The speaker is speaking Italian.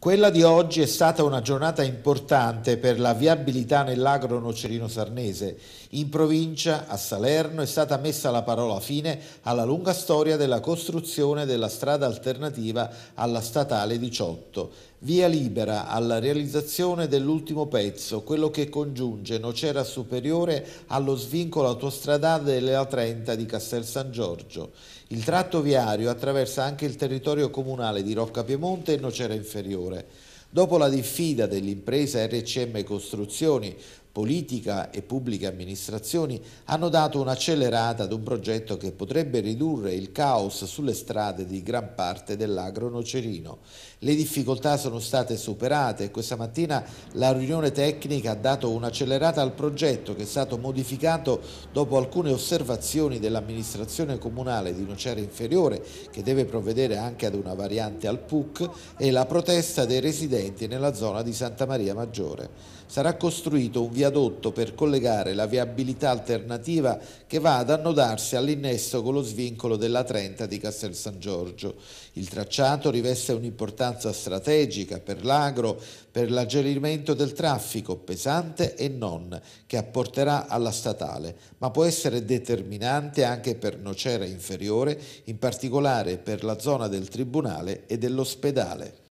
Quella di oggi è stata una giornata importante per la viabilità nell'agro nocerino sarnese. In provincia, a Salerno, è stata messa la parola fine alla lunga storia della costruzione della strada alternativa alla statale 18 via libera alla realizzazione dell'ultimo pezzo, quello che congiunge Nocera Superiore allo svincolo autostradale della 30 di Castel San Giorgio. Il tratto viario attraversa anche il territorio comunale di Rocca Piemonte e Nocera Inferiore. Dopo la diffida dell'impresa RCM Costruzioni politica e pubbliche amministrazioni hanno dato un'accelerata ad un progetto che potrebbe ridurre il caos sulle strade di gran parte dell'agro nocerino. Le difficoltà sono state superate e questa mattina la riunione tecnica ha dato un'accelerata al progetto che è stato modificato dopo alcune osservazioni dell'amministrazione comunale di Nocera Inferiore che deve provvedere anche ad una variante al PUC e la protesta dei residenti nella zona di Santa Maria Maggiore. Sarà costruito un viadotto viadotto per collegare la viabilità alternativa che va ad annodarsi all'innesso con lo svincolo della 30 di Castel San Giorgio. Il tracciato riveste un'importanza strategica per l'agro, per l'alleggerimento del traffico pesante e non che apporterà alla statale, ma può essere determinante anche per Nocera Inferiore, in particolare per la zona del Tribunale e dell'ospedale.